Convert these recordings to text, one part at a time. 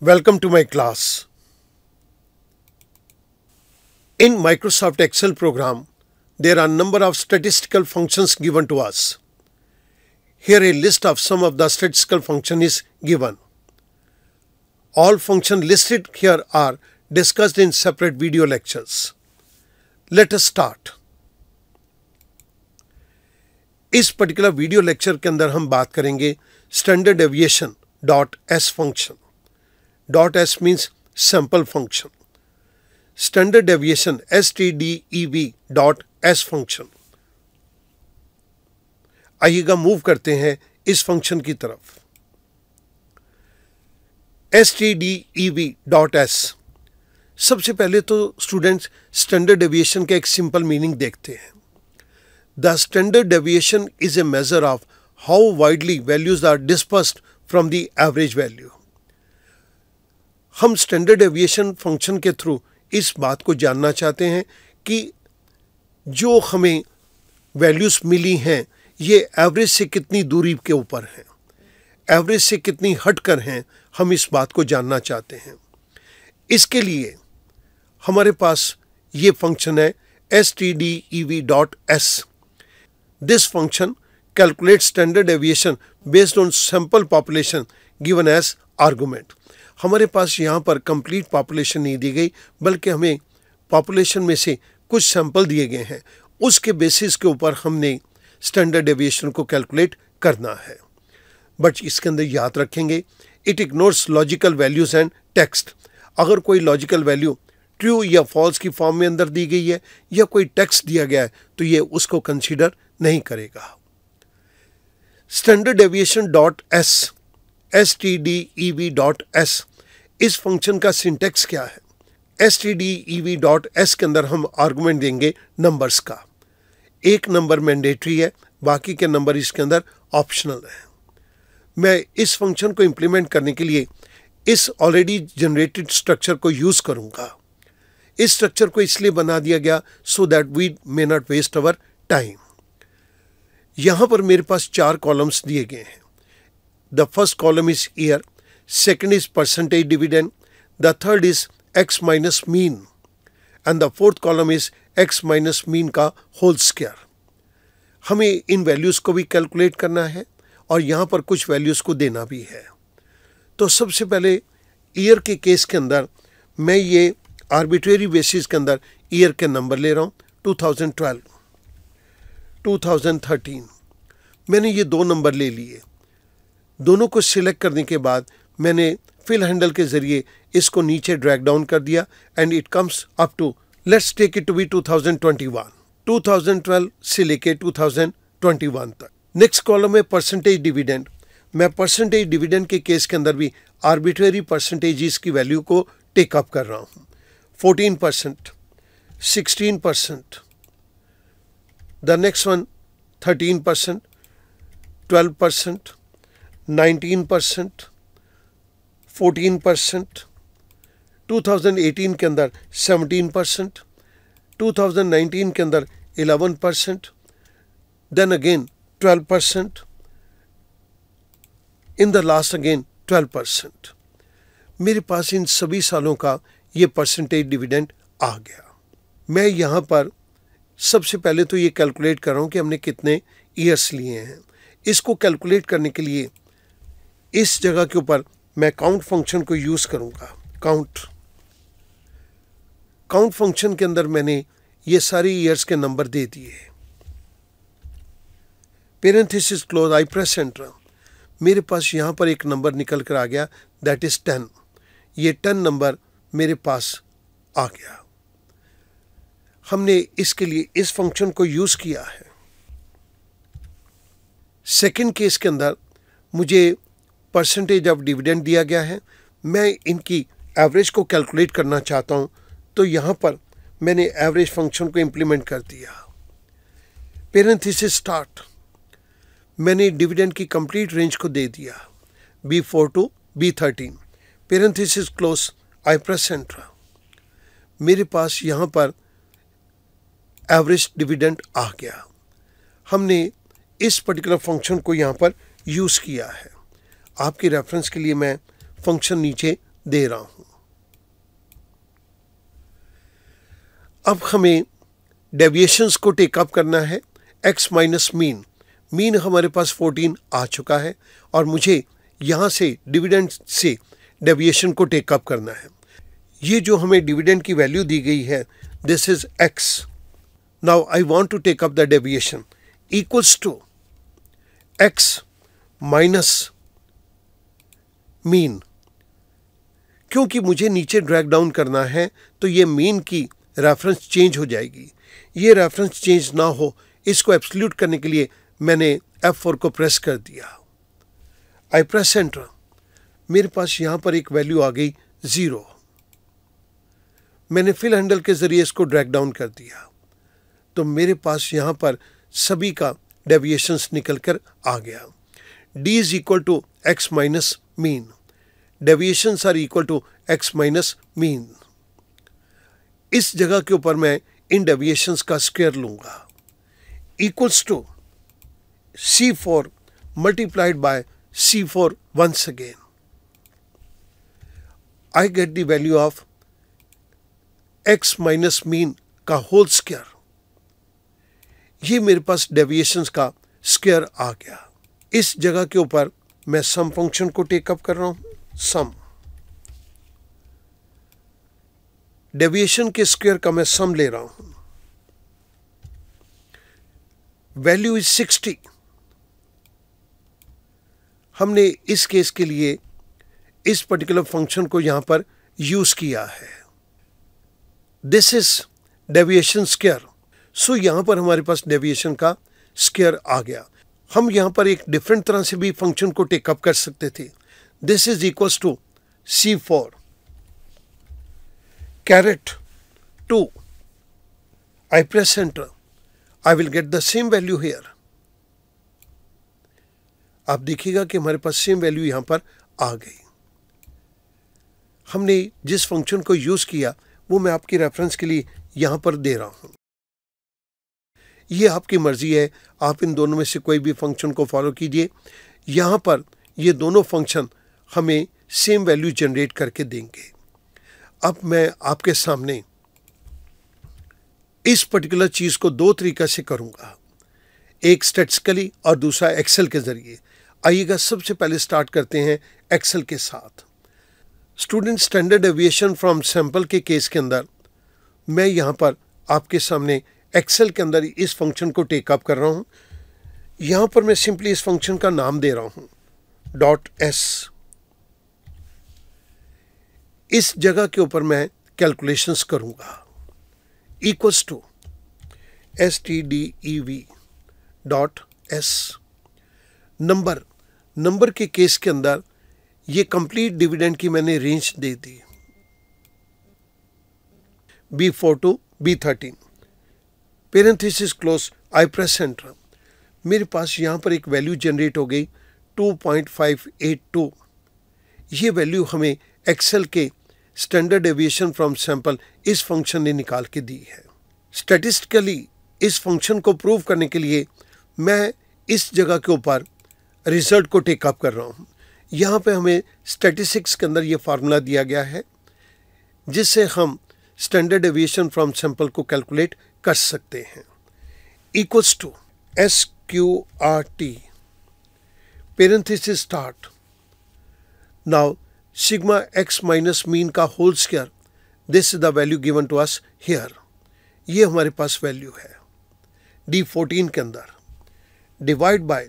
Welcome to my class. In Microsoft Excel program, there are number of statistical functions given to us. Here a list of some of the statistical function is given. All function listed here are discussed in separate video lectures. Let us start. इस particular video lecture के अंदर हम बात करेंगे standard deviation dot S function dot S means function standard means S T D E V dot S function आइएगा move करते हैं इस फंक्शन की तरफ S T D E V dot S सबसे पहले तो स्टूडेंट्स स्टैंडर्ड डेविएशन का एक सिंपल मीनिंग देखते हैं the standard deviation is a measure of how widely values are dispersed from the average value हम स्टैंडर्ड एविएशन फंक्शन के through इस बात को जानना चाहते हैं कि जो हमें वैल्यूज़ मिली हैं ये एवरेज से कितनी दूरी के ऊपर हैं एवरेज से कितनी हट कर हैं हम इस बात को जानना चाहते हैं इसके लिए हमारे पास ये फंक्शन है S T D E V dot S this function calculate standard deviation based on sample population given as argument हमारे पास यहाँ पर कंप्लीट पॉपुलेशन नहीं दी गई बल्कि हमें पॉपुलेशन में से कुछ सैंपल दिए गए हैं उसके बेसिस के ऊपर हमने स्टैंडर्ड एविएशन को कैलकुलेट करना है बट इसके अंदर याद रखेंगे it ignores logical values and text अगर कोई लॉजिकल वैल्यू ट्रू या फॉल्स की फॉर्म में अंदर दी गई है या कोई टेक्स्ट दिया गया है तो ये उसको कंसिडर नहीं करेगा standard deviation dot S S T D E V dot S इस फंक्शन का सिंटेक्स क्या है S T D E V dot S के अंदर हम आर्गूमेंट देंगे नंबर्स का एक नंबर मैंडेटरी है बाकी के नंबर इसके अंदर ऑप्शनल है मैं इस फंक्शन को इम्प्लीमेंट करने के लिए इस ऑलरेडी जनरेटेड स्ट्रक्चर को यूज़ करूँगा इस स्ट्रक्चर को इसलिए बना दिया गया so that we may not waste our time यहाँ पर मेरे पास चार कॉलम्स दिए गए हैं the first column is year second is percentage dividend, the third is x minus mean and the fourth column is x minus mean का whole square हमें इन वैल्यूज़ को भी कैलकुलेट करना है और यहाँ पर कुछ वैल्यूज़ को देना भी है तो सबसे पहले ईयर के केस के अंदर मैं ये आर्बिट्रेरी बेसिस के अंदर ईयर के नंबर ले रहा हूँ 2012, 2013 मैंने ये दो नंबर ले लिए दोनों को सिलेक्ट करने के बाद मैंने फिल हैंडल के ज़रिए इसको नीचे ड्रैग डाउन कर दिया and it comes up to let's take it to be 2021 2012 से लेके 2021 तक नेक्स्ट कॉलम में परसेंटेज डिविडेंड मैं परसेंटेज डिविडेंड के केस के अंदर भी आर्बिट्रेरी परसेंटेजेस की वैल्यू को टेकअप कर रहा हूँ fourteen percent sixteen percent the next one thirteen percent twelve percent nineteen percent fourteen percent two के अंदर 17 परसेंट टू के अंदर 11 percent then again 12 percent in the last again 12 percent मेरे पास इन सभी सालों का ये परसेंटेज डिविडेंड आ गया मैं यहाँ पर सबसे पहले तो ये कैलकुलेट कर रहा हूँ कि हमने कितने ईयर्स लिए हैं इसको कैलकुलेट करने के लिए इस जगह के ऊपर मैं काउंट फंक्शन को यूज़ करूँगा काउंट काउंट फंक्शन के अंदर मैंने ये सारे ईयर्स के नंबर दे दिए parenthesis close I press enter मेरे पास यहाँ पर एक नंबर निकल कर आ गया दैट इज़ टेन ये टेन नंबर मेरे पास आ गया हमने इसके लिए इस फंक्शन को यूज़ किया है सेकंड केस के अंदर मुझे परसेंटेज ऑफ डिविडेंड दिया गया है मैं इनकी एवरेज को कैलकुलेट करना चाहता हूँ तो यहाँ पर मैंने एवरेज फंक्शन को इम्प्लीमेंट कर दिया पेरेंथिस स्टार्ट मैंने डिविडेंड की कंप्लीट रेंज को दे दिया B four to B thirteen parenthesis close I press मेरे पास यहाँ पर एवरेज डिविडेंड आ गया हमने इस पर्टिकुलर फंक्शन को यहाँ पर यूज़ किया है आपकी रेफरेंस के लिए मैं फंक्शन नीचे दे रहा हूँ अब हमें डेविएशंस को टेकअप करना है एक्स माइनस मीन मीन हमारे पास 14 आ चुका है और मुझे यहाँ से डिविडेंड से डेविएशन को टेकअप करना है ये जो हमें डिविडेंड की वैल्यू दी गई है this is X now I want to take up the deviation equals to X minus mean क्योंकि मुझे नीचे ड्रैग डाउन करना है तो ये मीन की रेफरेंस चेंज हो जाएगी ये रेफरेंस चेंज ना हो इसको एब्सल्यूट करने के लिए मैंने F4 को प्रेस कर दिया आई प्रेस एंटर मेरे पास यहाँ पर एक वैल्यू आ गई ज़ीरो मैंने फिल हैंडल के ज़रिए इसको ड्रैग डाउन कर दिया तो मेरे पास यहाँ पर सभी का डेविएशंस निकल कर आ गया d is equal to x minus mean. Deviations are equal to X minus mean इस जगह के ऊपर मैं इन डेविएशंस का स्क्वायर लूंगा equals to C four multiplied by C four once again I get the value of X minus mean का whole square ये मेरे पास डेविएशंस का स्क्वायर आ गया इस जगह के ऊपर मैं सम फंक्शन को टेकअप कर रहा हूं सम डेविएशन के स्क्वायर का मैं सम ले रहा हूं वैल्यू इज सिक्सटी हमने इस केस के लिए इस पर्टिकुलर फंक्शन को यहां पर यूज़ किया है this is deviation square so यहां पर हमारे पास डेविएशन का स्केयर आ गया हम यहाँ पर एक डिफरेंट तरह से भी फंक्शन को टेकअप कर सकते थे this is equals to C four caret two I press enter I will get the same value here आप देखिएगा कि हमारे पास सेम वैल्यू यहाँ पर आ गई हमने जिस फंक्शन को यूज़ किया वो मैं आपकी रेफरेंस के लिए यहाँ पर दे रहा हूँ ये आपकी मर्ज़ी है आप इन दोनों में से कोई भी फंक्शन को फॉलो कीजिए यहाँ पर ये दोनों फंक्शन हमें सेम वैल्यू जनरेट करके देंगे अब मैं आपके सामने इस पर्टिकुलर चीज़ को दो तरीक़ा से करूँगा एक स्टेटिकली और दूसरा एक्सेल के ज़रिए आइएगा सबसे पहले स्टार्ट करते हैं एक्सेल के साथ student standard deviation from sample के केस के अंदर मैं यहाँ पर आपके सामने एक्सेल के अंदर इस फंक्शन को टेकअप कर रहा हूँ यहाँ पर मैं सिंपली इस फंक्शन का नाम दे रहा हूँ डॉट एस इस जगह के ऊपर मैं कैलकुलेशंस करूँगा equals to S T D E V dot S number number के केस के अंदर ये कंप्लीट डिविडेंड की मैंने रेंज दे दी B four to B thirteen parenthesis close I press enter मेरे पास यहाँ पर एक वैल्यू जनरेट हो गई 2.582 ये वैल्यू हमें एक्सेल के स्टैंडर्ड एविएशन फ्रॉम सैंपल इस फंक्शन ने निकाल के दी है स्टेटिस्टिकली इस फंक्शन को प्रूव करने के लिए मैं इस जगह के ऊपर रिजल्ट को टेकअप कर रहा हूँ यहाँ पे हमें स्टैटिस्टिक्स के अंदर ये फार्मूला दिया गया है जिससे हम स्टैंडर्ड एविएशन फ्रॉम सैंपल को कैलकुलेट कर सकते हैं equals to S Q R T parenthesis start now sigma X minus mean का whole square this is the value given to us here ये हमारे पास वैल्यू है डी फोर्टीन के अंदर divide by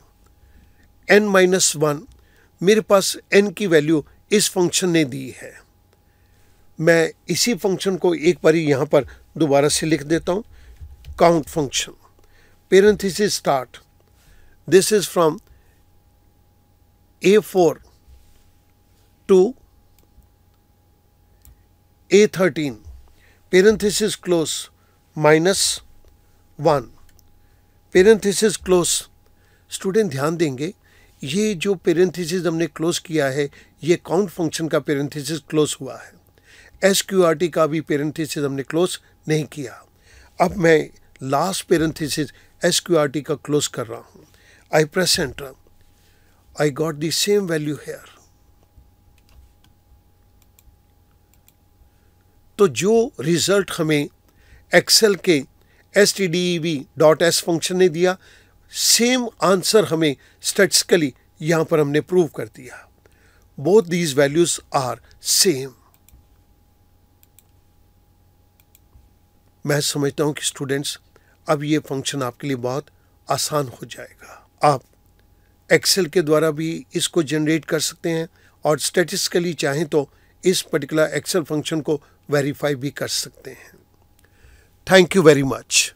N minus one मेरे पास N की वैल्यू इस फंक्शन ने दी है मैं इसी फंक्शन को एक बार यहाँ पर दोबारा से लिख देता हूँ count function. Parenthesis start. This is from A4 to A13. Parenthesis close minus 1. Parenthesis close student ध्यान देंगे ये जो पेरेंथिसिस हमने क्लोज किया है ये काउंट फंक्शन का पेरेंथिसिस क्लोज हुआ है एस क्यू आर टी का भी पेरेंथिसिस हमने क्लोज नहीं किया अब मैं last parenthesis S Q R T का क्लोज कर रहा हूँ I press enter I got the same value here तो जो रिज़ल्ट हमें एक्सेल के S T D E V dot S function ने दिया सेम आंसर हमें स्टेटिकली यहां पर हमने प्रूव कर दिया both these values are same मैं समझता हूं कि स्टूडेंट्स अब ये फंक्शन आपके लिए बहुत आसान हो जाएगा आप एक्सेल के द्वारा भी इसको जनरेट कर सकते हैं और स्टेटिस्टिकली चाहें तो इस पर्टिकुलर एक्सेल फंक्शन को वेरीफाई भी कर सकते हैं थैंक यू वेरी मच